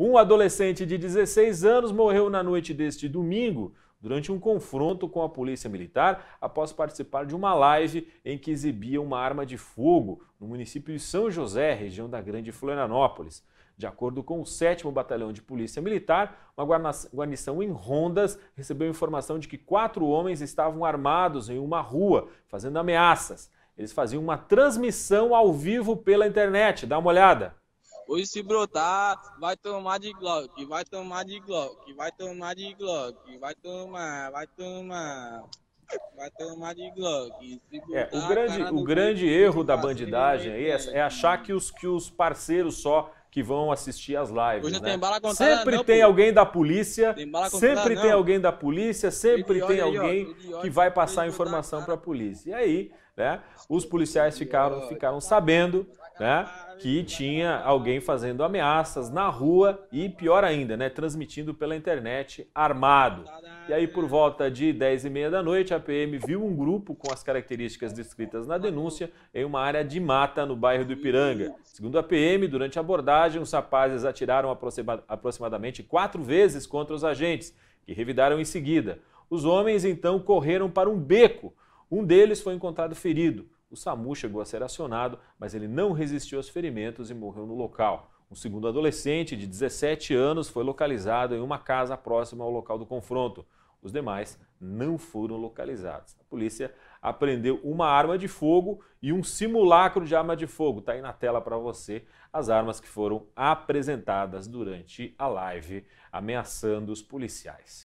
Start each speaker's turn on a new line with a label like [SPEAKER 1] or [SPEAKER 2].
[SPEAKER 1] Um adolescente de 16 anos morreu na noite deste domingo durante um confronto com a polícia militar após participar de uma live em que exibia uma arma de fogo no município de São José, região da Grande Florianópolis. De acordo com o 7 Batalhão de Polícia Militar, uma guarnição em rondas recebeu informação de que quatro homens estavam armados em uma rua, fazendo ameaças. Eles faziam uma transmissão ao vivo pela internet. Dá uma olhada. Hoje se brotar, vai tomar de Glock, vai tomar de Glock, vai tomar de Glock, vai tomar, vai tomar. Vai tomar de Glock. É, o grande, o grande erro da bandidagem aí é, é, achar que os, que os parceiros só que vão assistir as lives. Né? Tem sempre não, tem pô. alguém da polícia, tem sempre tem alguém da polícia, sempre tem alguém que vai passar informação para a polícia. E aí, né, os policiais ficaram, ficaram sabendo né? Que tinha alguém fazendo ameaças na rua e, pior ainda, né, transmitindo pela internet armado. E aí, por volta de 10 e meia da noite, a PM viu um grupo com as características descritas na denúncia em uma área de mata no bairro do Ipiranga. Segundo a PM, durante a abordagem, os rapazes atiraram aproximadamente quatro vezes contra os agentes, que revidaram em seguida. Os homens então correram para um beco. Um deles foi encontrado ferido. O SAMU chegou a ser acionado, mas ele não resistiu aos ferimentos e morreu no local. Um segundo adolescente, de 17 anos, foi localizado em uma casa próxima ao local do confronto. Os demais não foram localizados. A polícia apreendeu uma arma de fogo e um simulacro de arma de fogo. Está aí na tela para você as armas que foram apresentadas durante a live ameaçando os policiais.